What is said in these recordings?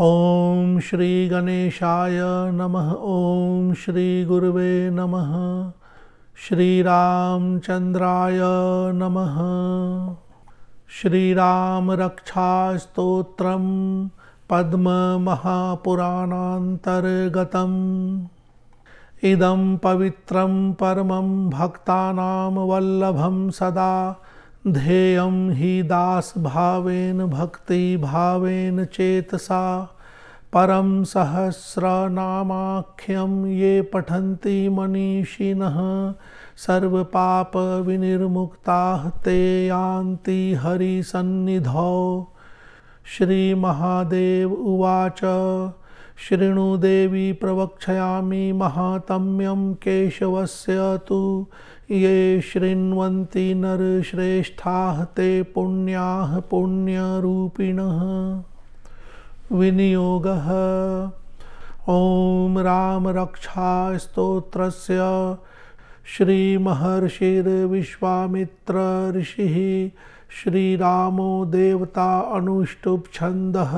ॐ श्रीगणेशाय नमः ॐ श्रीगुरुवे नमः श्रीरामचन्द्राय नमः श्रीरामरक्षास्तोत्रं पद्ममहापुराणान्तर्गतम् इदं पवित्रं परमं भक्तानां वल्लभं सदा ध्येयं हि दासभावेन भक्तिभावेन चेतसा परं सहस्रनामाख्यं ये पठन्ति मनीषिणः सर्वपापविनिर्मुक्ताः ते यान्ति हरिसन्निधौ श्रीमहादेव उवाच शृणु देवी प्रवक्षयामि महात्म्यं केशवस्य तु ये शृण्वन्ति नरश्रेष्ठाः ते पुण्याः पुण्यरूपिणः विनियोगः ॐ रामरक्षास्तोत्रस्य श्रीमहर्षिर्विश्वामित्र ऋषिः श्रीरामो देवता अनुष्टुप् छन्दः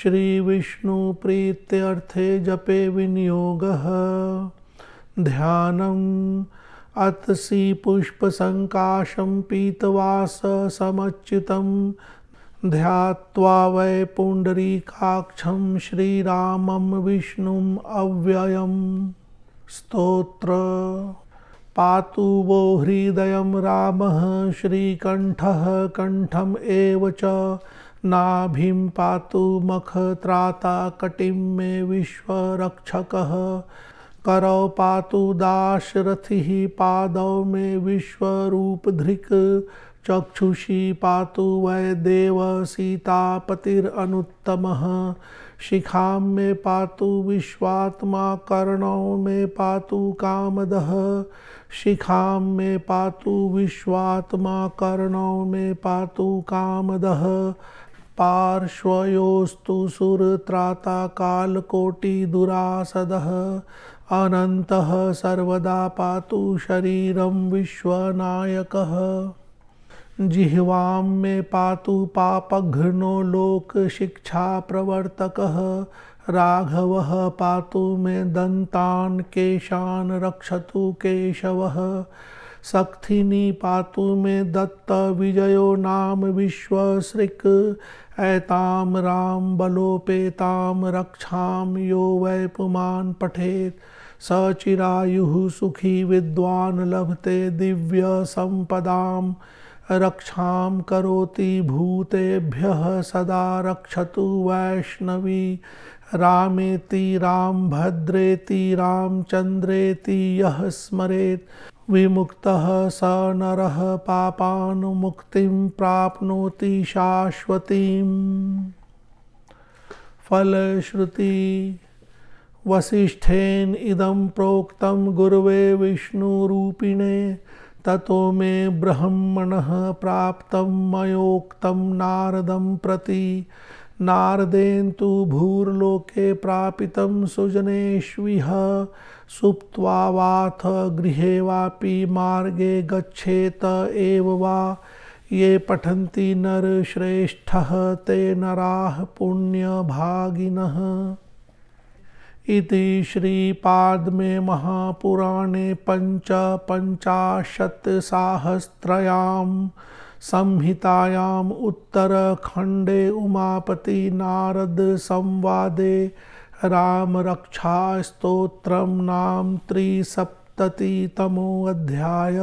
श्रीविष्णुप्रीत्यर्थे जपे विनियोगः ध्यानम् पुष्प संकाशम पीतवास समच्युतं ध्यावा वै पुंडरी काक्षम श्रीरामं विष्णु अव्यय स्तोत्र पातु वो हृदय रामः श्रीकण्ठः कण्ठम् एव च नाभिं पातु मखत्राता कटिं मे विश्वरक्षकः करौ पातु दाशरथि पादौ मे विश्वरूपधृक् चक्षुषी पातु वै देव सीतापतिरनुत्तमः शिखा मे पातु विश्वात्मा कर्णौ मे पातु कामदः शिखा मे पातु विश्वात्मा कर्णौ मे पातु कामदः पार्श्वयोस्तु सुरत्राता कालकोटिदुरासदः अनन्तः सर्वदा पातु शरीर विश्वनायक जिह्वा मे पा पापघ्नो प्रवर्तक राघव पा मे दंता केशान रक्षतु केशवः सख्थिनी पातु में दत्त विजयो नाम विश्वसृक् ऐताम राम बलोपेताम रक्षाम यो वै पुमान पठेत स चिरायु सुखी विद्वान लभते दिव्य संपदा रक्षा करोति भूतेभ्य सदा रक्षत वैष्णवी रामेति राम भद्रेति रामचंद्रेति यह स्मरेत विमुक्त स नर पापानुमुक्ति प्राप्नोति शाश्वती फलश्रुति वसिष्ठेन इदं प्रोक्तं गुरवे विष्णुरूपिणे ततो मे ब्रह्मणः प्राप्तं मयोक्तं नारदं प्रति तो भूर्लोके प्रापितं सुजनेष्विह सुप्त्वा वाथ गृहे गच्छेत वा ये पठन्ति श्रेष्ठ ते नरा पुण्यभागिन इति श्रीपाद्मे महापुराणे पंच पञ्चाशत्साहस्त्रयाम् संहितायाम खंडे उमापति नारद संवादे राम रक्षा स्त्रोत्र नाम तमो अध्याय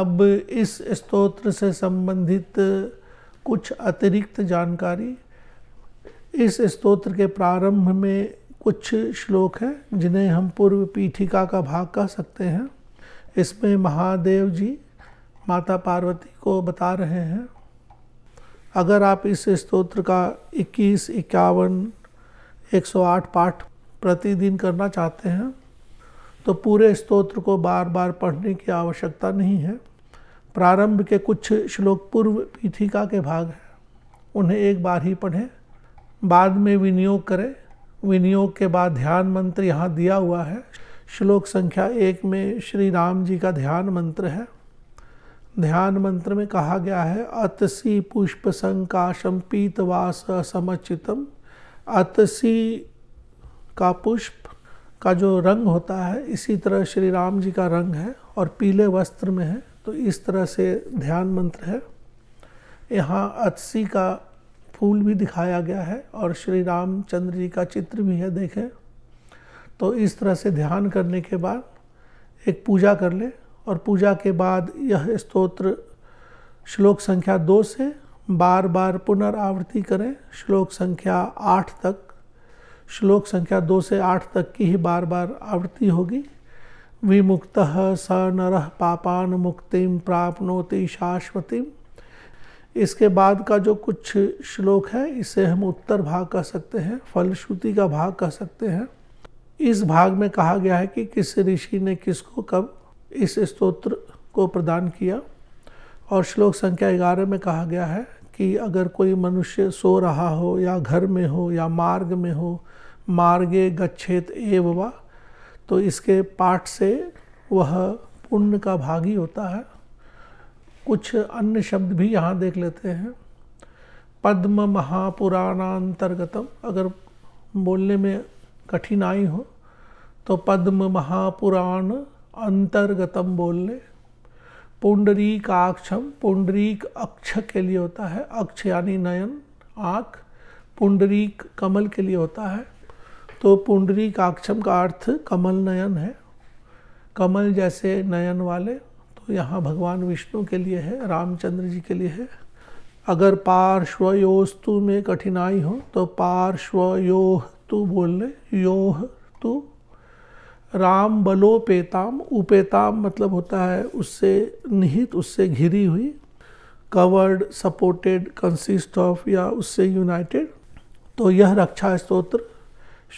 अब इस स्तोत्र से संबंधित कुछ अतिरिक्त जानकारी इस स्तोत्र के प्रारंभ में कुछ श्लोक हैं जिन्हें हम पूर्व पीठिका का भाग कह सकते हैं इसमें महादेव जी माता पार्वती को बता रहे हैं अगर आप इस स्तोत्र का 21, इक्यावन 108 पाठ प्रतिदिन करना चाहते हैं तो पूरे स्तोत्र को बार बार पढ़ने की आवश्यकता नहीं है प्रारंभ के कुछ श्लोक पूर्व पीठिका के भाग हैं उन्हें एक बार ही पढ़ें बाद में विनियोग करें विनियोग के बाद ध्यान मंत्र यहाँ दिया हुआ है श्लोक संख्या एक में श्री राम जी का ध्यान मंत्र है ध्यान मंत्र में कहा गया है अतसी पुष्प संकाशम पीतवास समचितम अतसी का पुष्प का जो रंग होता है इसी तरह श्री राम जी का रंग है और पीले वस्त्र में है तो इस तरह से ध्यान मंत्र है यहाँ अतसी का फूल भी दिखाया गया है और श्री रामचंद्र जी का चित्र भी है देखें तो इस तरह से ध्यान करने के बाद एक पूजा कर ले और पूजा के बाद यह स्तोत्र श्लोक संख्या दो से बार बार पुनरावृत्ति करें श्लोक संख्या आठ तक श्लोक संख्या दो से आठ तक की ही बार बार आवृत्ति होगी विमुक्त स नर पापान मुक्तिम प्राप्नोति शाश्वती इसके बाद का जो कुछ श्लोक है इसे हम उत्तर भाग कह सकते हैं फलश्रुति का भाग कह सकते हैं इस भाग में कहा गया है कि किस ऋषि ने किसको कब इस स्तोत्र को प्रदान किया और श्लोक संख्या ग्यारह में कहा गया है कि अगर कोई मनुष्य सो रहा हो या घर में हो या मार्ग में हो मार्गे गच्छेत एव वा तो इसके पाठ से वह पुण्य का भागी होता है कुछ अन्य शब्द भी यहाँ देख लेते हैं पद्म महापुराणांतर्गतम अगर बोलने में कठिनाई हो तो पद्म महापुराण अंतर्गतम बोल लें पुंडरीक आक्षम पुंडरीक अक्ष के लिए होता है अक्ष यानी नयन आँख पुंडरीक कमल के लिए होता है तो पुंडरीक आक्षम का अर्थ कमल नयन है कमल जैसे नयन वाले तो यहाँ भगवान विष्णु के लिए है रामचंद्र जी के लिए है अगर पार्श्वयोस्तु में कठिनाई हो तो पार्श्वयोह तु बोल ले योह तु राम बलो पेताम उपेताम मतलब होता है उससे निहित उससे घिरी हुई कवर्ड सपोर्टेड कंसिस्ट ऑफ या उससे यूनाइटेड तो यह रक्षा स्तोत्र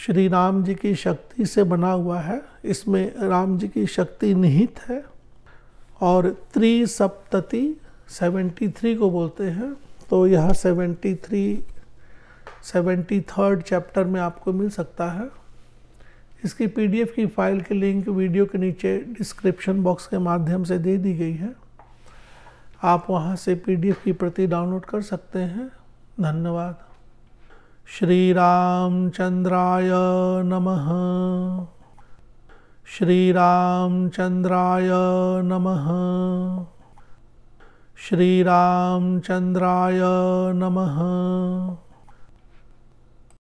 श्री राम जी की शक्ति से बना हुआ है इसमें राम जी की शक्ति निहित है और त्रिसप्तति सेवेंटी थ्री को बोलते हैं तो यह seventy three seventy third chapter में आपको मिल सकता है इसकी पीडीएफ की फ़ाइल की लिंक वीडियो के नीचे डिस्क्रिप्शन बॉक्स के माध्यम से दे दी गई है आप वहाँ से पीडीएफ की प्रति डाउनलोड कर सकते हैं धन्यवाद श्री रामचंद्राय नमः श्री रामचंद्राय नमः श्री रामचंद्राय नमः